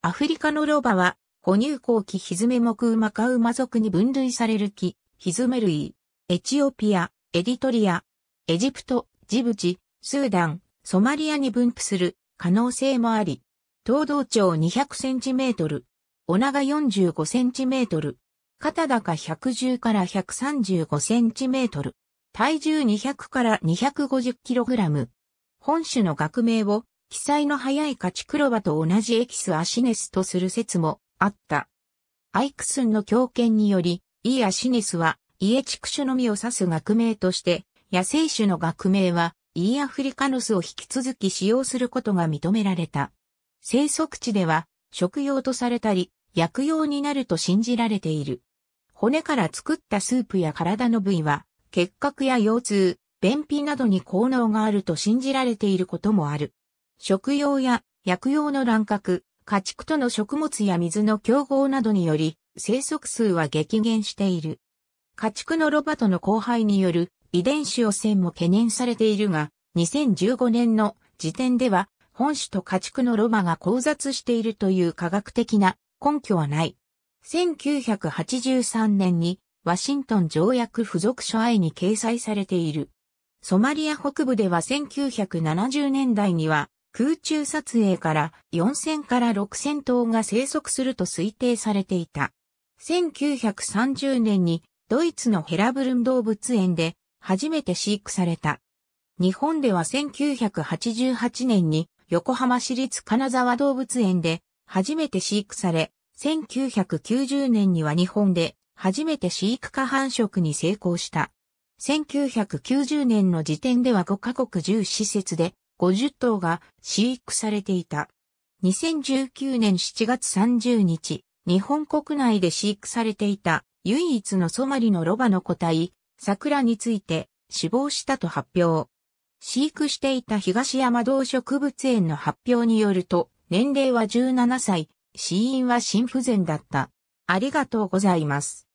アフリカのロバは、哺乳綱紀ヒズメ目馬カウマ族に分類される木、ヒズメ類。エチオピア、エディトリア、エジプト、ジブチ、スーダン、ソマリアに分布する可能性もあり、東道長200センチメートル、お長45センチメートル、肩高110から135センチメートル、体重200から250キログラム。本種の学名を記載の早いカチクロバと同じエキスアシネスとする説もあった。アイクスンの強権により、イーアシネスは、イエチク種のみを指す学名として、野生種の学名は、イーアフリカノスを引き続き使用することが認められた。生息地では、食用とされたり、薬用になると信じられている。骨から作ったスープや体の部位は、結核や腰痛、便秘などに効能があると信じられていることもある。食用や薬用の乱獲、家畜との食物や水の競合などにより、生息数は激減している。家畜のロバとの交配による遺伝子汚染も懸念されているが、2015年の時点では、本種と家畜のロバが交雑しているという科学的な根拠はない。1983年にワシントン条約付属書愛に掲載されている。ソマリア北部では1970年代には空中撮影から4000から6000頭が生息すると推定されていた。1930年にドイツのヘラブルン動物園で初めて飼育された。日本では1988年に横浜市立金沢動物園で初めて飼育され、1990年には日本で初めて飼育下繁殖に成功した。1990年の時点では5カ国10施設で50頭が飼育されていた。2019年7月30日、日本国内で飼育されていた唯一のソマリのロバの個体、桜について死亡したと発表。飼育していた東山動植物園の発表によると、年齢は17歳、死因は心不全だった。ありがとうございます。